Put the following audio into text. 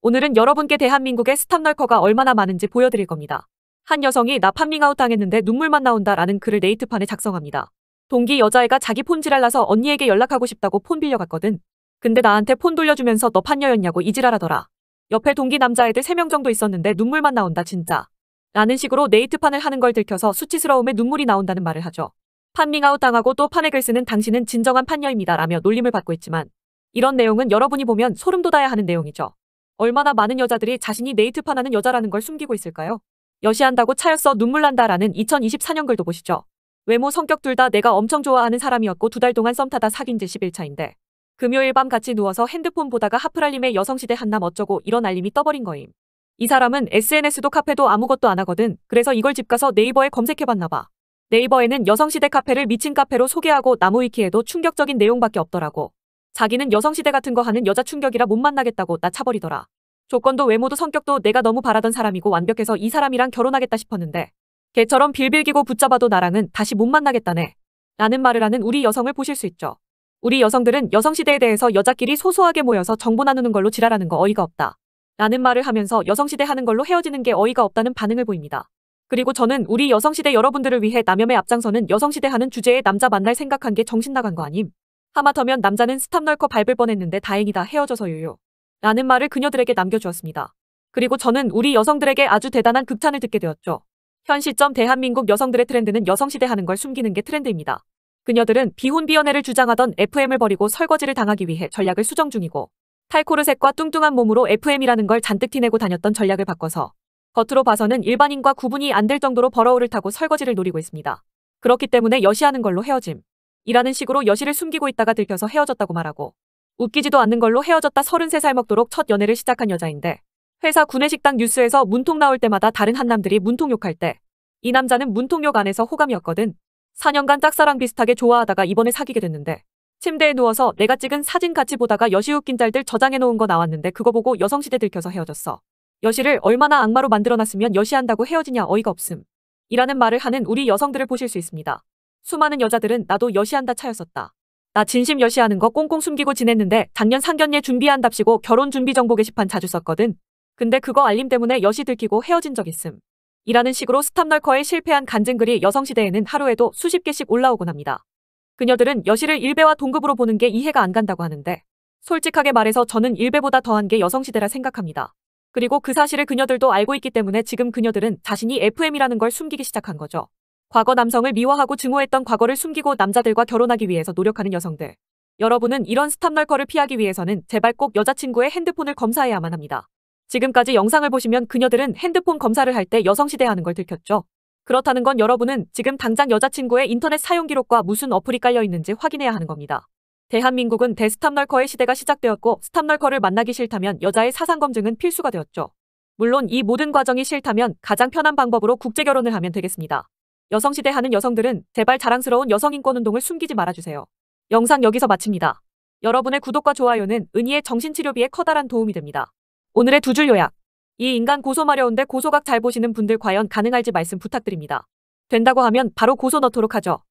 오늘은 여러분께 대한민국의 스탑널커가 얼마나 많은지 보여드릴 겁니다. 한 여성이 나 판밍아웃 당했는데 눈물만 나온다 라는 글을 네이트판에 작성합니다. 동기 여자애가 자기 폰 지랄라서 언니에게 연락하고 싶다고 폰 빌려갔거든. 근데 나한테 폰 돌려주면서 너 판녀였냐고 이지랄하더라. 옆에 동기 남자애들 3명 정도 있었는데 눈물만 나온다 진짜. 라는 식으로 네이트판을 하는 걸 들켜서 수치스러움에 눈물이 나온다는 말을 하죠. 판밍아웃 당하고 또 판에 글 쓰는 당신은 진정한 판녀입니다 라며 놀림을 받고 있지만 이런 내용은 여러분이 보면 소름 돋아야 하는 내용이죠. 얼마나 많은 여자들이 자신이 네이트판하는 여자라는 걸 숨기고 있을까요? 여시한다고 차였어 눈물 난다라는 2024년 글도 보시죠. 외모 성격 둘 다 내가 엄청 좋아하는 사람이었고 두 달 동안 썸 타다 사귄 지 11차인데 금요일 밤 같이 누워서 핸드폰 보다가 하프랄림의 여성시대 한남 어쩌고 이런 알림이 떠버린 거임. 이 사람은 SNS도 카페도 아무것도 안 하거든 그래서 이걸 집 가서 네이버에 검색해봤나 봐. 네이버에는 여성시대 카페를 미친 카페로 소개하고 나무위키에도 충격적인 내용밖에 없더라고. 자기는 여성시대 같은 거 하는 여자 충격이라 못 만나겠다고 나 차버리더라. 조건도 외모도 성격도 내가 너무 바라던 사람이고 완벽해서 이 사람이랑 결혼하겠다 싶었는데 개처럼 빌빌기고 붙잡아도 나랑은 다시 못 만나겠다네. 라는 말을 하는 우리 여성을 보실 수 있죠. 우리 여성들은 여성시대에 대해서 여자끼리 소소하게 모여서 정보 나누는 걸로 지랄하는 거 어이가 없다. 라는 말을 하면서 여성시대 하는 걸로 헤어지는 게 어이가 없다는 반응을 보입니다. 그리고 저는 우리 여성시대 여러분들을 위해 남염의 앞장서는 여성시대 하는 주제에 남자 만날 생각한 게 정신 나간 거 아님. 하마터면 남자는 스탑 널커 밟을 뻔했는데 다행이다 헤어져서 요유 라는 말을 그녀들에게 남겨주었습니다. 그리고 저는 우리 여성들에게 아주 대단한 극찬을 듣게 되었죠. 현 시점 대한민국 여성들의 트렌드는 여성시대 하는 걸 숨기는 게 트렌드입니다. 그녀들은 비혼비연애를 주장하던 FM을 버리고 설거지를 당하기 위해 전략을 수정 중이고 탈코르셋과 뚱뚱한 몸으로 FM이라는 걸 잔뜩 티내고 다녔던 전략을 바꿔서 겉으로 봐서는 일반인과 구분이 안 될 정도로 버러우를 타고 설거지를 노리고 있습니다. 그렇기 때문에 여시하는 걸로 헤어짐. 이라는 식으로 여실을 숨기고 있다가 들켜서 헤어졌다고 말하고 웃기지도 않는 걸로 헤어졌다 33살 먹도록 첫 연애를 시작한 여자인데 회사 구내식당 뉴스에서 문통 나올 때마다 다른 한남들이 문통 욕할 때 이 남자는 문통 욕 안에서 호감이었거든. 4년간 짝사랑 비슷하게 좋아하다가 이번에 사귀게 됐는데 침대에 누워서 내가 찍은 사진 같이 보다가 여시 웃긴 짤들 저장해놓은 거 나왔는데 그거 보고 여성시대 들켜서 헤어졌어. 여시를 얼마나 악마로 만들어놨으면 여시한다고 헤어지냐 어이가 없음. 이라는 말을 하는 우리 여성들을 보실 수 있습니다. 수많은 여자들은 나도 여시한다 차였었다. 나 진심 여시하는 거 꽁꽁 숨기고 지냈는데 작년 상견례 준비한답시고 결혼 준비 정보 게시판 자주 썼거든. 근데 그거 알림 때문에 여시 들키고 헤어진 적 있음. 이라는 식으로 스탑널커에 실패한 간증글이 여성시대에는 하루에도 수십 개씩 올라오곤 합니다. 그녀들은 여시를 일배와 동급으로 보는 게 이해가 안 간다고 하는데 솔직하게 말해서 저는 일배보다 더한 게 여성시대라 생각합니다. 그리고 그 사실을 그녀들도 알고 있기 때문에 지금 그녀들은 자신이 FM이라는 걸 숨기기 시작한 거죠. 과거 남성을 미워하고 증오했던 과거를 숨기고 남자들과 결혼하기 위해서 노력하는 여성들. 여러분은 이런 스탑널커를 피하기 위해서는 제발 꼭 여자친구의 핸드폰을 검사해야만 합니다. 지금까지 영상을 보시면 그녀들은 핸드폰 검사를 할 때 여성시대 하는 걸 들켰죠. 그렇다는 건 여러분은 지금 당장 여자친구의 인터넷 사용 기록과 무슨 어플이 깔려 있는지 확인해야 하는 겁니다. 대한민국은 대스탑널커의 시대가 시작되었고 스탑널커를 만나기 싫다면 여자의 사상 검증은 필수가 되었죠. 물론 이 모든 과정이 싫다면 가장 편한 방법으로 국제결혼을 하면 되겠습니다. 여성시대 하는 여성들은 제발 자랑스러운 여성인권운동을 숨기지 말아주세요. 영상 여기서 마칩니다. 여러분의 구독과 좋아요는 은희의 정신치료비에 커다란 도움이 됩니다. 오늘의 두 줄 요약. 이 인간 고소마려운데 고소각 잘 보시는 분들 과연 가능할지 말씀 부탁드립니다. 된다고 하면 바로 고소 넣도록 하죠.